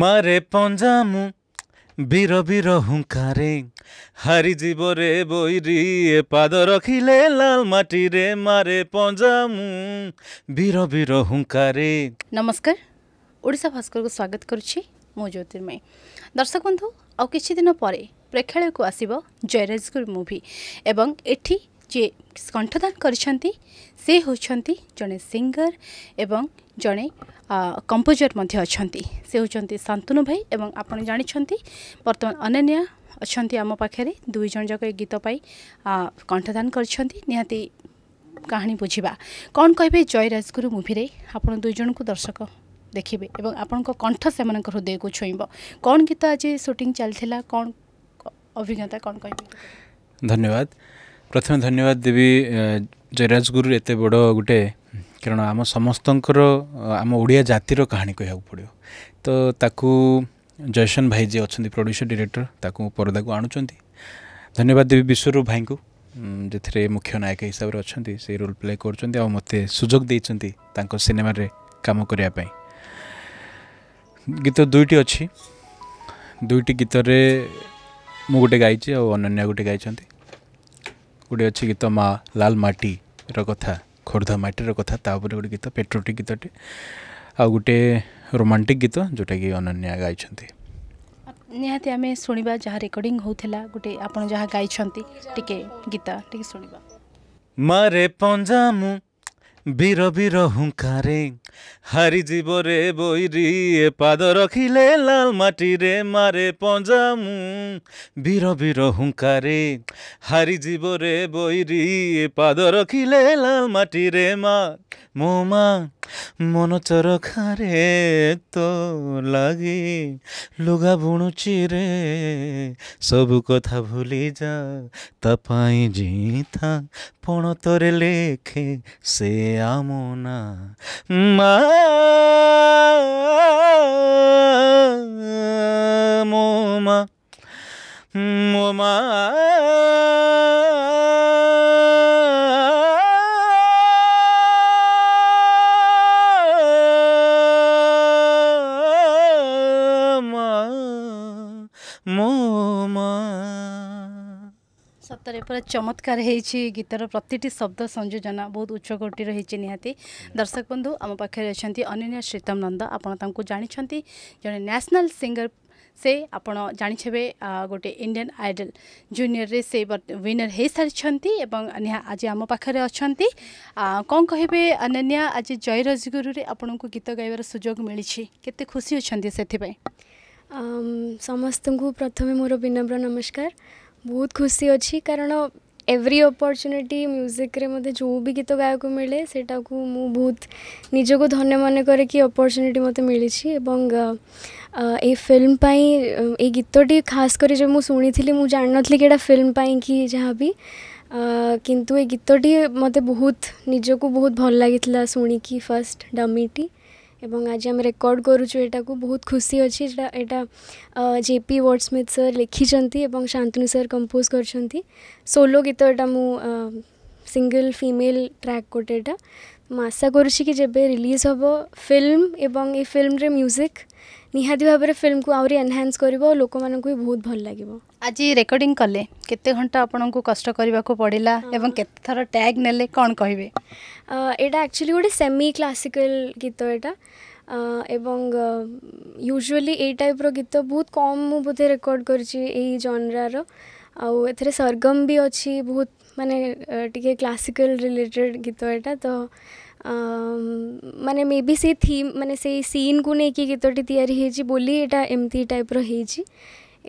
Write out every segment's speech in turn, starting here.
মারে পঞ্জামু বীর বীর হুঙ্কারে হারি জীবরে বৈরি এ পাদ রখিলে লাল মাটিরে মারে পঞ্জামু বীর বীর হুঙ্কারে নমস্কার ଓଡ଼ିଶା ଭାସ୍କରକୁ ସ୍ୱାଗତ କରୁଛି ମୁଁ ଜ୍ୟୋତିର୍ମୟୀ ଦର୍ଶକ ବନ୍ଧୁ ଆଉ କିଛି ଦିନ ପରେ ପ୍ରେକ୍ଷାଳୟକୁ ଆସିବ ଜୟରାଜଗୁରୁ ମୁଭି ଏବଂ ଏଠି ଯିଏ କଣ୍ଠଦାନ କରିଛନ୍ତି ସେ ହେଉଛନ୍ତି ଜଣେ ସିଙ୍ଗର ଏବଂ ଜଣେ କମ୍ପୋଜର ମଧ୍ୟ ଅଛନ୍ତି ସେ ହେଉଛନ୍ତି ଶାନ୍ତନୁ ଭାଇ ଏବଂ ଆପଣ ଜାଣିଛନ୍ତି ବର୍ତ୍ତମାନ ଅନନ୍ୟା ଅଛନ୍ତି ଆମ ପାଖରେ ଦୁଇ ଜଣ ଯାକ ଏ ଗୀତ ପାଇଁ କଣ୍ଠଦାନ କରିଛନ୍ତି ନିହାତି କାହାଣୀ ବୁଝିବା କ'ଣ କହିବେ ଜୟରାଜ ଗୁରୁ ମୁଭିରେ ଆପଣ ଦୁଇ ଜଣଙ୍କୁ ଦର୍ଶକ ଦେଖିବେ ଏବଂ ଆପଣଙ୍କ କଣ୍ଠ ସେମାନଙ୍କ ହୃଦୟକୁ ଛୁଇଁବ କ'ଣ ଗୀତ ଆଜି ସୁଟିଂ ଚାଲିଥିଲା କ'ଣ ଅଭିଜ୍ଞତା କ'ଣ କହିବେ ଧନ୍ୟବାଦ प्रथमे धन्यवाद देवी जयराज गुरु एते बड कारण आम आम ओडिया जातिर कहाँ कुरो पऱ्यो त जयस भाइ जे अहिले प्रड्युसर डिरक्टर को आणु धन्यवाद देवी विश्वरूप भाइको जे मुख्य नायक हिसाब हिसाबले से रोल प्ले गर्छ अब मते सुझो सिनेमारमै गीत दुईटी अझ दुईटी गीतले म गटे गाइचि आउ अन्या गए गाइट ଗୋଟେ ଅଛି ଗୀତ ମା ଲାଲ ମାଟିର କଥା ଖୋର୍ଦ୍ଧା ମାଟିର କଥା ତା ଉପରେ ଗୋଟେ ଗୀତ ପେଟ୍ରୋଟିକ୍ ଗୀତଟେ ଆଉ ଗୋଟେ ରୋମାଣ୍ଟିକ୍ ଗୀତ ଯେଉଁଟାକି ଅନନ୍ୟା ଗାଇଛନ୍ତି ନିହାତି ଆମେ ଶୁଣିବା ଯାହା ରେକର୍ଡିଂ ହଉଥିଲା ଗୋଟେ ଆପଣ ଯାହା ଗାଇଛନ୍ତି ଟିକେ ଗୀତ ଟିକେ ଶୁଣିବା ମାରେ ମୁଁ বীর বীর হুঙ্কারে হারি জীবরে বৈরি পাদ রখিলে লাল মাটিরে মারে পঞ্জামু বীর বীর হুঙ্কারে হারি জীবরে বৈরি পাদ রখিলে লাল মাটিরে মার মোমা ମନ ଖାରେ ତୋ ଲାଗି ଲୁଗା ବୁଣୁଛି ରେ ସବୁ କଥା ଭୁଲି ଯା ତା ପାଇଁ ଜିଥା ପଣ ତୋରେ ଲେଖେ ସେ ଆମ ନା ମା ସତରେ ପୁରା ଚମତ୍କାର ହେଇଛି ଗୀତର ପ୍ରତିଟି ଶବ୍ଦ ସଂଯୋଜନା ବହୁତ ଉଚ୍ଚକୋଟୀର ହେଇଛି ନିହାତି ଦର୍ଶକ ବନ୍ଧୁ ଆମ ପାଖରେ ଅଛନ୍ତି ଅନନ୍ୟା ଶ୍ରୀତମ ନନ୍ଦ ଆପଣ ତାଙ୍କୁ ଜାଣିଛନ୍ତି ଜଣେ ନ୍ୟାସନାଲ୍ ସିଙ୍ଗର ସେ ଆପଣ ଜାଣିଥିବେ ଗୋଟେ ଇଣ୍ଡିଆନ୍ ଆଇଡଲ୍ ଜୁନିୟରରେ ସେ ୱିନର୍ ହୋଇସାରିଛନ୍ତି ଏବଂ ଆଜି ଆମ ପାଖରେ ଅଛନ୍ତି କ'ଣ କହିବେ ଅନନ୍ୟା ଆଜି ଜୟରଜଗୁରୁରେ ଆପଣଙ୍କୁ ଗୀତ ଗାଇବାର ସୁଯୋଗ ମିଳିଛି କେତେ ଖୁସି ଅଛନ୍ତି ସେଥିପାଇଁ ସମସ୍ତଙ୍କୁ ପ୍ରଥମେ ମୋର ବିନମ୍ର ନମସ୍କାର ବହୁତ ଖୁସି ଅଛି କାରଣ ଏଭ୍ରି ଅପରଚ୍ୟୁନିଟି ମ୍ୟୁଜିକ୍ରେ ମୋତେ ଯେଉଁ ବି ଗୀତ ଗାଇବାକୁ ମିଳେ ସେଇଟାକୁ ମୁଁ ବହୁତ ନିଜକୁ ଧନ୍ୟ ମନେ କରେ କି ଅପରଚ୍ୟୁନିଟି ମୋତେ ମିଳିଛି ଏବଂ ଏଇ ଫିଲ୍ମ ପାଇଁ ଏଇ ଗୀତଟି ଖାସ୍ କରି ଯେଉଁ ମୁଁ ଶୁଣିଥିଲି ମୁଁ ଜାଣିନଥିଲି କି ଏଇଟା ଫିଲ୍ମ ପାଇଁ କି ଯାହା ବି କିନ୍ତୁ ଏ ଗୀତଟି ମୋତେ ବହୁତ ନିଜକୁ ବହୁତ ଭଲ ଲାଗିଥିଲା ଶୁଣିକି ଫାର୍ଷ୍ଟ ଡମିଟି এবং আজ আমি রেকর্ড করুছু এটাকে বহুত খুশি অছি এটা এটা জেপি ওয়ার্ডস্মিথ স্যার লিখিছেন এবং শান্তনু স্যার কম্পোজ করছেন সোলো গীত এটা মু সিঙ্গল ফিমেল ট্র্যাক গোটে এটা ମୁଁ ଆଶା କରୁଛି କି ଯେବେ ରିଲିଜ୍ ହେବ ଫିଲ୍ମ ଏବଂ ଏ ଫିଲ୍ମରେ ମ୍ୟୁଜିକ୍ ନିହାତି ଭାବରେ ଫିଲ୍ମକୁ ଆହୁରି ଏନହାନ୍ସ କରିବ ଆଉ ଲୋକମାନଙ୍କୁ ବି ବହୁତ ଭଲ ଲାଗିବ ଆଜି ରେକର୍ଡିଂ କଲେ କେତେ ଘଣ୍ଟା ଆପଣଙ୍କୁ କଷ୍ଟ କରିବାକୁ ପଡ଼ିଲା ଏବଂ କେତେ ଥର ଟ୍ୟାଗ୍ ନେଲେ କ'ଣ କହିବେ ଏଇଟା ଆକ୍ଚୁଆଲି ଗୋଟେ ସେମି କ୍ଲାସିକାଲ ଗୀତ ଏଇଟା ଏବଂ ୟୁଜୁଆଲି ଏଇ ଟାଇପ୍ର ଗୀତ ବହୁତ କମ୍ ମୁଁ ବୋଧେ ରେକର୍ଡ଼ କରିଛି ଏଇ ଜନରାର ଆଉ ଏଥିରେ ସରଗମ ବି ଅଛି ବହୁତ ମାନେ ଟିକେ କ୍ଲାସିକାଲ୍ ରିଲେଟେଡ଼୍ ଗୀତ ଏଇଟା ତ ମାନେ ମେ ବି ସେଇ ଥିମ୍ ମାନେ ସେଇ ସିନ୍କୁ ନେଇକି ଗୀତଟି ତିଆରି ହେଇଛି ବୋଲି ଏଇଟା ଏମିତି ଟାଇପ୍ର ହେଇଛି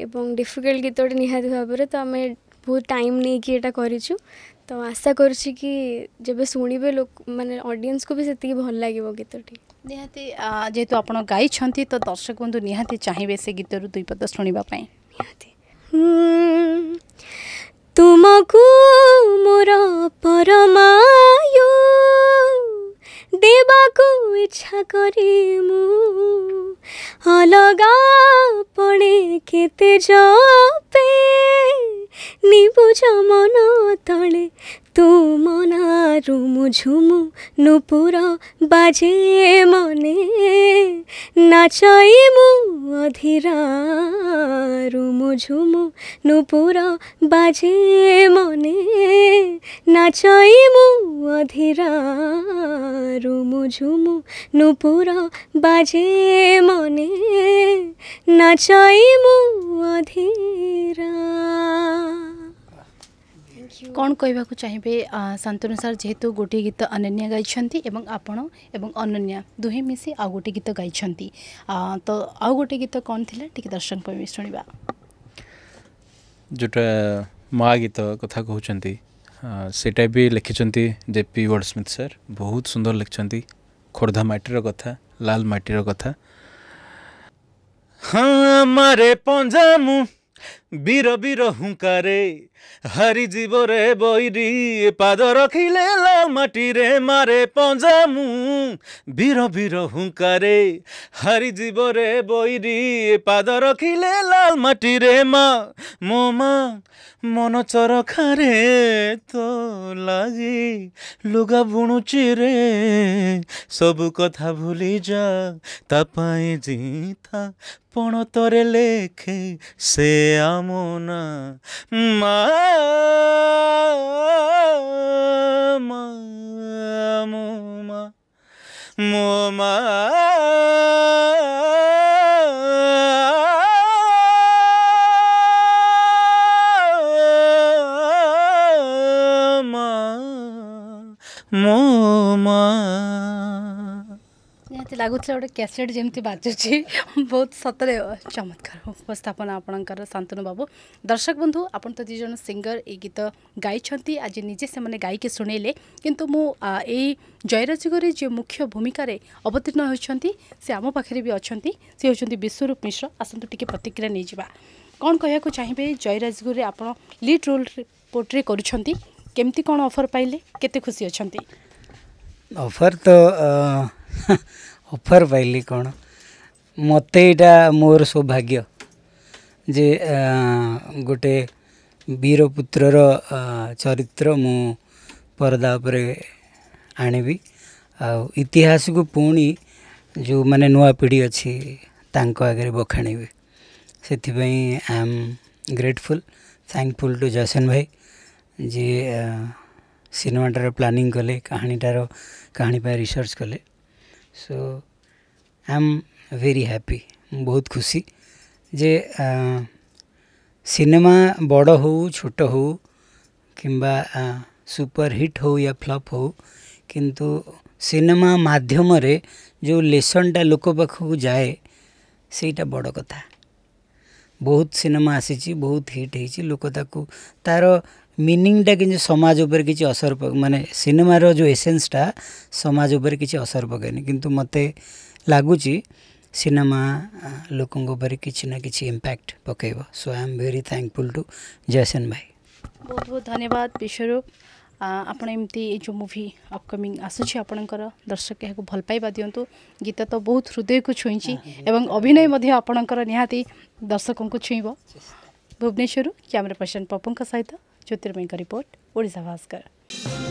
ଏବଂ ଡିଫିକଲ୍ଟ ଗୀତଟି ନିହାତି ଭାବରେ ତ ଆମେ ବହୁତ ଟାଇମ୍ ନେଇକି ଏଇଟା କରିଛୁ ତ ଆଶା କରୁଛି କି ଯେବେ ଶୁଣିବେ ଲୋକ ମାନେ ଅଡ଼ିଏନ୍ସକୁ ବି ସେତିକି ଭଲ ଲାଗିବ ଗୀତଟି ନିହାତି ଯେହେତୁ ଆପଣ ଗାଇଛନ୍ତି ତ ଦର୍ଶକ ବନ୍ଧୁ ନିହାତି ଚାହିଁବେ ସେ ଗୀତରୁ ଦୁଇ ପଦ ଶୁଣିବା ପାଇଁ ନିହାତି ତୁମକୁ ମୋର ପରମାୟ ଦେବାକୁ ଇଚ୍ଛା କରେ ମୁଁ ଅଲଗା ପଡ଼େ କେତେ ଜପେ ନିବୁଜ ମନ ତଳେ তুমনারুমু ঝুমু নুপুর বাজে মনে নাচাইমু অধীরারুমু ঝুমু নুপুর বাজে মনে নাচাইমু অধীরারুমু ঝুমু নুপুর বাজে মনে মু অধীরা କ'ଣ କହିବାକୁ ଚାହିଁବେ ଶାନ୍ତନୁ ସାର୍ ଯେହେତୁ ଗୋଟିଏ ଗୀତ ଅନନ୍ୟା ଗାଇଛନ୍ତି ଏବଂ ଆପଣ ଏବଂ ଅନନ୍ୟା ଦୁହେଁ ମିଶି ଆଉ ଗୋଟିଏ ଗୀତ ଗାଇଛନ୍ତି ତ ଆଉ ଗୋଟିଏ ଗୀତ କ'ଣ ଥିଲା ଟିକେ ଦର୍ଶକଙ୍କ ପାଇଁ ଶୁଣିବା ଯେଉଁଟା ମା ଗୀତ କଥା କହୁଛନ୍ତି ସେଇଟା ବି ଲେଖିଛନ୍ତି ଜେ ପି ୱାର୍ଡସ୍ମିଥ୍ ସାର୍ ବହୁତ ସୁନ୍ଦର ଲେଖିଛନ୍ତି ଖୋର୍ଦ୍ଧା ମାଟିର କଥା ଲାଲ ମାଟିର କଥା ହଁ ମାରେ ପଞ୍ଜାମୁ ବୀର ବୀର ହୁଙ୍କାରେ ହାରିଯିବରେ ବୈରି ପାଦ ରଖିଲେ ମାଟିରେ ମାରେ ପଞ୍ଜା ମୁଁ ବୀର ବୀର ହୁଙ୍କାରେ ହାରିଯିବରେ ବୈରି ପାଦ ରଖିଲେ ଲାଲ ମାଟିରେ ମା ମୋ ମା ମନ ଚରଖାରେ ତ ଲାଗି ଲୁଗା ବୁଣୁଛି ରେ ସବୁ କଥା ଭୁଲି ଯା ତା ପାଇଁ ଜିଥା ପଣ ଲେଖେ ସେ ଆ কামনা মা মোমা মোমা মোমা ମୋତେ ଲାଗୁଥିଲା ଗୋଟେ କ୍ୟାସେଟ୍ ଯେମିତି ବାଜୁଛି ବହୁତ ସତରେ ଚମତ୍କାର ଉପସ୍ଥାପନା ଆପଣଙ୍କର ଶାନ୍ତନୁ ବାବୁ ଦର୍ଶକ ବନ୍ଧୁ ଆପଣ ତ ଦୁଇ ଜଣ ସିଙ୍ଗର ଏଇ ଗୀତ ଗାଇଛନ୍ତି ଆଜି ନିଜେ ସେମାନେ ଗାଇକି ଶୁଣେଇଲେ କିନ୍ତୁ ମୁଁ ଏଇ ଜୟରାଜଗୁରେ ଯିଏ ମୁଖ୍ୟ ଭୂମିକାରେ ଅବତୀର୍ଣ୍ଣ ହେଉଛନ୍ତି ସେ ଆମ ପାଖରେ ବି ଅଛନ୍ତି ସେ ହେଉଛନ୍ତି ବିଶ୍ୱରୂପ ମିଶ୍ର ଆସନ୍ତୁ ଟିକେ ପ୍ରତିକ୍ରିୟା ନେଇଯିବା କ'ଣ କହିବାକୁ ଚାହିଁବେ ଜୟରାଜଗୁରେ ଆପଣ ଲିଡ୍ ରୋଲ୍ ପୋର୍ଟ୍ରେ କରୁଛନ୍ତି କେମିତି କ'ଣ ଅଫର୍ ପାଇଲେ କେତେ ଖୁସି ଅଛନ୍ତି ଅଫର୍ ତ ଅଫର୍ ପାଇଲି କ'ଣ ମୋତେ ଏଇଟା ମୋର ସୌଭାଗ୍ୟ ଯେ ଗୋଟେ ବୀରପୁତ୍ରର ଚରିତ୍ର ମୁଁ ପରଦା ଉପରେ ଆଣିବି ଆଉ ଇତିହାସକୁ ପୁଣି ଯେଉଁମାନେ ନୂଆ ପିଢ଼ି ଅଛି ତାଙ୍କ ଆଗରେ ବଖାଣିବି ସେଥିପାଇଁ I am grateful thankful to Jason ଭାଇ ଯିଏ ସିନେମାଟାର ପ୍ଲାନିଂ କଲେ କାହାଣୀଟାର କାହାଣୀ ପାଇଁ ରିସର୍ଚ୍ଚ କଲେ so I am very happy ବହୁତ ଖୁସି ଯେ ସିନେମା ବଡ଼ ହେଉ ଛୋଟ ହେଉ କିମ୍ବା ସୁପର ହିଟ୍ ହେଉ ୟା ଫ୍ଲପ୍ ହେଉ କିନ୍ତୁ ସିନେମା ମାଧ୍ୟମରେ ଯେଉଁ ଲେସନ୍ଟା ଲୋକ ପାଖକୁ ଯାଏ ସେଇଟା ବଡ଼ କଥା ବହୁତ ସିନେମା ଆସିଛି ବହୁତ ହିଟ୍ ହେଇଛି ଲୋକ ତାକୁ ତା'ର ମିନିଂଟା କିନ୍ତୁ ସମାଜ ଉପରେ କିଛି ଅସର ମାନେ ସିନେମାର ଯେଉଁ ଏସେନ୍ସଟା ସମାଜ ଉପରେ କିଛି ଅସର ପକାଏନି କିନ୍ତୁ ମୋତେ ଲାଗୁଛି ସିନେମା ଲୋକଙ୍କ ଉପରେ କିଛି ନା କିଛି ଇମ୍ପ୍ୟାକ୍ଟ ପକାଇବ so I am very thankful to Jaysen ଭାଇ ବହୁତ ବହୁତ ଧନ୍ୟବାଦ ବିଶ୍ୱରୁ ଆପଣ ଏମିତି ଏ ଯେଉଁ ମୁଭି ଅପକମିଂ ଆସୁଛି ଆପଣଙ୍କର ଦର୍ଶକ ଏହାକୁ ଭଲ ପାଇବା ଦିଅନ୍ତୁ ଗୀତ ତ ବହୁତ ହୃଦୟକୁ ଛୁଇଁଛି ଏବଂ ଅଭିନୟ ମଧ୍ୟ ଆପଣଙ୍କର ନିହାତି ଦର୍ଶକଙ୍କୁ ଛୁଇଁବ ଭୁବନେଶ୍ୱରରୁ କ୍ୟାମେରା ପର୍ସନ୍ ପପୁଙ୍କ ସହିତ ज्योतिर्मय का रिपोर्ट उड़ीसा भास्कर